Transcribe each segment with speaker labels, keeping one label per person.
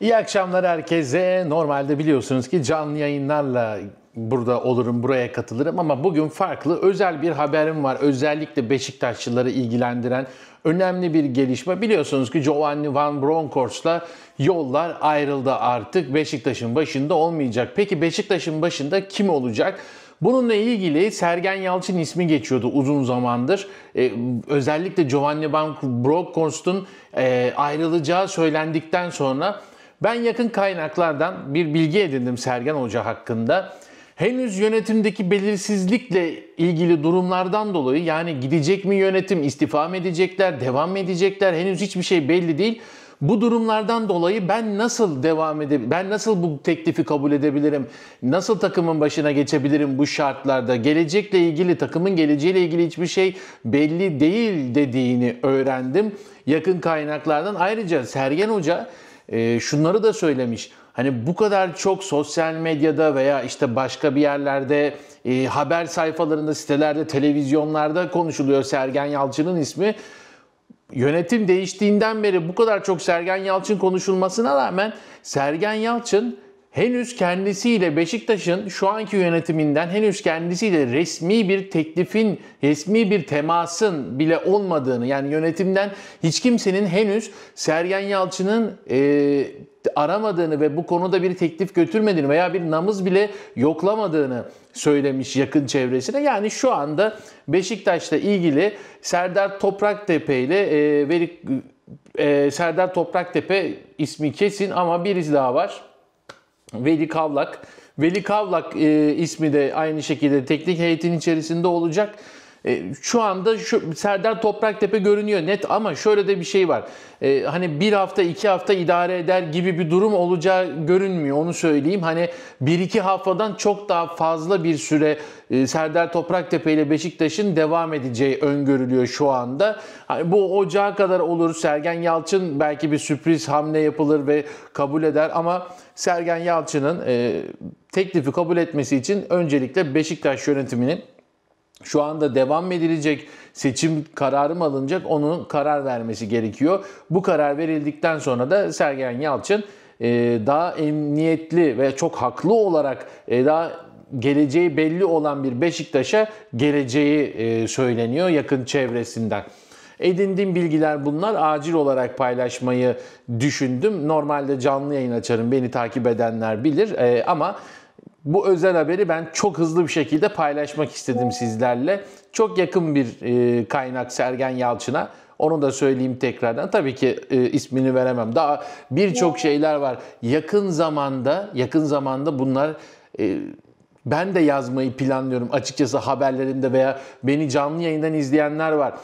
Speaker 1: İyi akşamlar herkese. Normalde biliyorsunuz ki canlı yayınlarla burada olurum, buraya katılırım ama bugün farklı özel bir haberim var. Özellikle Beşiktaşlıları ilgilendiren önemli bir gelişme. Biliyorsunuz ki Giovanni Van Bronckhorst'la yollar ayrıldı artık. Beşiktaş'ın başında olmayacak. Peki Beşiktaş'ın başında kim olacak? Bununla ilgili Sergen Yalçın ismi geçiyordu uzun zamandır. Ee, özellikle Giovanni Van Bronckhorst'un e, ayrılacağı söylendikten sonra ben yakın kaynaklardan bir bilgi edindim Sergen Hoca hakkında. Henüz yönetimdeki belirsizlikle ilgili durumlardan dolayı yani gidecek mi yönetim, istifa mı edecekler, devam mı edecekler henüz hiçbir şey belli değil. Bu durumlardan dolayı ben nasıl devam edebilirim, ben nasıl bu teklifi kabul edebilirim, nasıl takımın başına geçebilirim bu şartlarda, gelecekle ilgili, takımın geleceğiyle ilgili hiçbir şey belli değil dediğini öğrendim yakın kaynaklardan. Ayrıca Sergen Hoca e, şunları da söylemiş. Hani bu kadar çok sosyal medyada veya işte başka bir yerlerde e, haber sayfalarında, sitelerde, televizyonlarda konuşuluyor Sergen Yalçın'ın ismi. Yönetim değiştiğinden beri bu kadar çok Sergen Yalçın konuşulmasına rağmen Sergen Yalçın henüz kendisiyle Beşiktaş'ın şu anki yönetiminden henüz kendisiyle resmi bir teklifin, resmi bir temasın bile olmadığını yani yönetimden hiç kimsenin henüz Sergen Yalçın'ın e, aramadığını ve bu konuda bir teklif götürmediğini veya bir namız bile yoklamadığını söylemiş yakın çevresine. Yani şu anda Beşiktaş'la ilgili Serdar Topraktepe ile e, Verik, e, Serdar Topraktepe ismi kesin ama birisi daha var Veli Kavlak. Veli Kavlak e, ismi de aynı şekilde teknik heyetin içerisinde olacak. E, şu anda şu Serdar Topraktepe görünüyor net ama şöyle de bir şey var. E, hani bir hafta iki hafta idare eder gibi bir durum olacağı görünmüyor onu söyleyeyim. Hani bir iki haftadan çok daha fazla bir süre e, Serdar Topraktepe ile Beşiktaş'ın devam edeceği öngörülüyor şu anda. Hani bu ocağa kadar olur. Sergen Yalçın belki bir sürpriz hamle yapılır ve kabul eder ama Sergen Yalçın'ın e, teklifi kabul etmesi için öncelikle Beşiktaş yönetiminin şu anda devam edilecek seçim kararı mı alınacak onun karar vermesi gerekiyor. Bu karar verildikten sonra da Sergen Yalçın e, daha emniyetli ve çok haklı olarak e, daha geleceği belli olan bir Beşiktaş'a geleceği e, söyleniyor yakın çevresinden. Edindiğim bilgiler bunlar. Acil olarak paylaşmayı düşündüm. Normalde canlı yayın açarım. Beni takip edenler bilir. Ama bu özel haberi ben çok hızlı bir şekilde paylaşmak istedim sizlerle. Çok yakın bir e, kaynak Sergen Yalçın'a. Onu da söyleyeyim tekrardan. Tabii ki e, ismini veremem. Daha birçok şeyler var. Yakın zamanda, yakın zamanda bunlar e, ben de yazmayı planlıyorum açıkçası haberlerinde veya beni canlı yayından izleyenler var.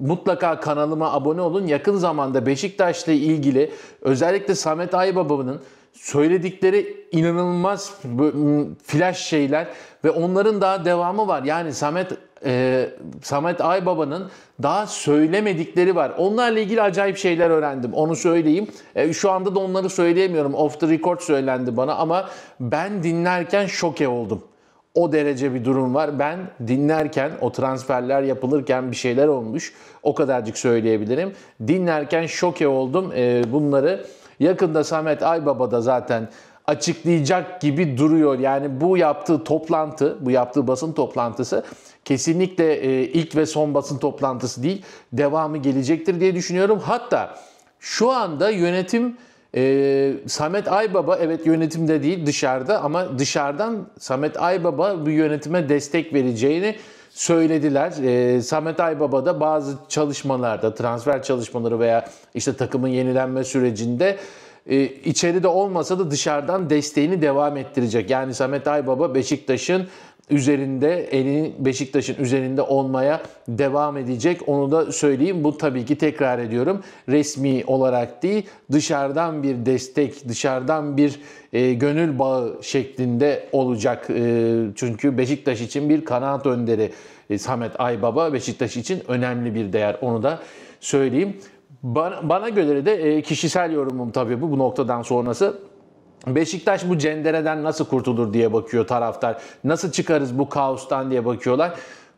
Speaker 1: Mutlaka kanalıma abone olun. Yakın zamanda Beşiktaş'la ilgili özellikle Samet Aybaba'nın söyledikleri inanılmaz flash şeyler ve onların daha devamı var. Yani Samet e, Samet Aybaba'nın daha söylemedikleri var. Onlarla ilgili acayip şeyler öğrendim. Onu söyleyeyim. E, şu anda da onları söyleyemiyorum. Off the record söylendi bana ama ben dinlerken şoke oldum. O derece bir durum var. Ben dinlerken, o transferler yapılırken bir şeyler olmuş. O kadarcık söyleyebilirim. Dinlerken şoke oldum. E, bunları Yakında Samet Aybaba da zaten açıklayacak gibi duruyor. Yani bu yaptığı toplantı, bu yaptığı basın toplantısı kesinlikle e, ilk ve son basın toplantısı değil. Devamı gelecektir diye düşünüyorum. Hatta şu anda yönetim ee, Samet Aybaba evet yönetimde değil dışarıda ama dışarıdan Samet Aybaba bu yönetime destek vereceğini söylediler. E, Samet Aybaba da bazı çalışmalarda, transfer çalışmaları veya işte takımın yenilenme sürecinde e, içeride olmasa da dışarıdan desteğini devam ettirecek. Yani Samet Aybaba Beşiktaş'ın üzerinde, eli Beşiktaş'ın üzerinde olmaya devam edecek. Onu da söyleyeyim. Bu tabii ki tekrar ediyorum. Resmi olarak değil, dışarıdan bir destek, dışarıdan bir e, gönül bağı şeklinde olacak. E, çünkü Beşiktaş için bir kanaat önderi e, Samet Aybaba Beşiktaş için önemli bir değer. Onu da söyleyeyim. Bana, bana göre de e, kişisel yorumum tabii bu, bu noktadan sonrası. Beşiktaş bu cendereden nasıl kurtulur diye bakıyor taraftar. Nasıl çıkarız bu kaostan diye bakıyorlar.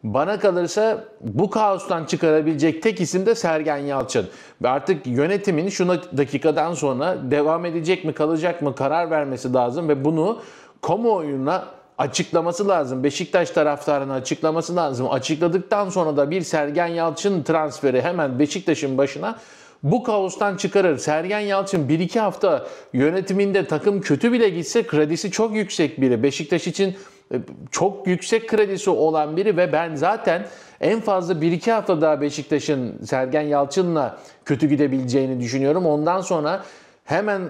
Speaker 1: Bana kalırsa bu kaostan çıkarabilecek tek isim de Sergen Yalçın. Ve artık yönetimin şuna dakikadan sonra devam edecek mi kalacak mı karar vermesi lazım ve bunu kamuoyuna açıklaması lazım. Beşiktaş taraftarına açıklaması lazım. Açıkladıktan sonra da bir Sergen Yalçın transferi hemen Beşiktaş'ın başına bu kaostan çıkarır. Sergen Yalçın 1-2 hafta yönetiminde takım kötü bile gitse kredisi çok yüksek biri. Beşiktaş için e, çok yüksek kredisi olan biri ve ben zaten en fazla 1-2 hafta daha Beşiktaş'ın Sergen Yalçın'la kötü gidebileceğini düşünüyorum. Ondan sonra hemen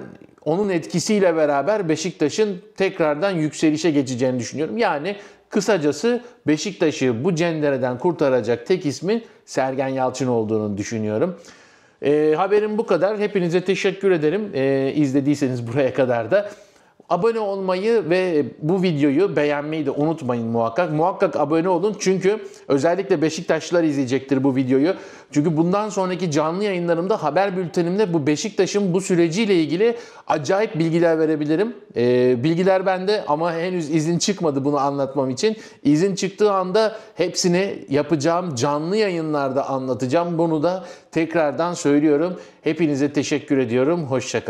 Speaker 1: onun etkisiyle beraber Beşiktaş'ın tekrardan yükselişe geçeceğini düşünüyorum. Yani kısacası Beşiktaş'ı bu cendereden kurtaracak tek ismin Sergen Yalçın olduğunu düşünüyorum. E, haberim bu kadar. Hepinize teşekkür ederim. E, izlediyseniz buraya kadar da. Abone olmayı ve bu videoyu beğenmeyi de unutmayın muhakkak. Muhakkak abone olun çünkü özellikle Beşiktaşlılar izleyecektir bu videoyu. Çünkü bundan sonraki canlı yayınlarımda haber bültenimde bu Beşiktaş'ın bu süreciyle ilgili acayip bilgiler verebilirim. E, bilgiler bende ama henüz izin çıkmadı bunu anlatmam için. İzin çıktığı anda hepsini yapacağım. Canlı yayınlarda anlatacağım. Bunu da tekrardan söylüyorum. Hepinize teşekkür ediyorum. Hoşçakalın.